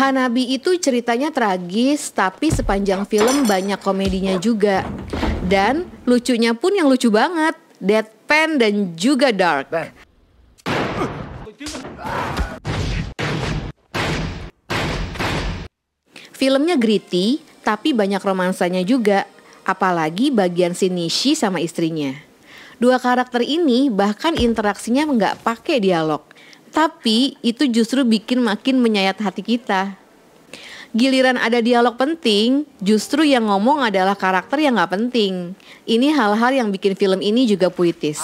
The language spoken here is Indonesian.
Hanabi itu ceritanya tragis tapi sepanjang film banyak komedinya juga. Dan lucunya pun yang lucu banget, deadpan dan juga dark. Ben. Filmnya gritty, tapi banyak romansanya juga, apalagi bagian Shinichi sama istrinya. Dua karakter ini bahkan interaksinya nggak pakai dialog. Tapi itu justru bikin makin menyayat hati kita. Giliran ada dialog penting, justru yang ngomong adalah karakter yang gak penting. Ini hal-hal yang bikin film ini juga puitis.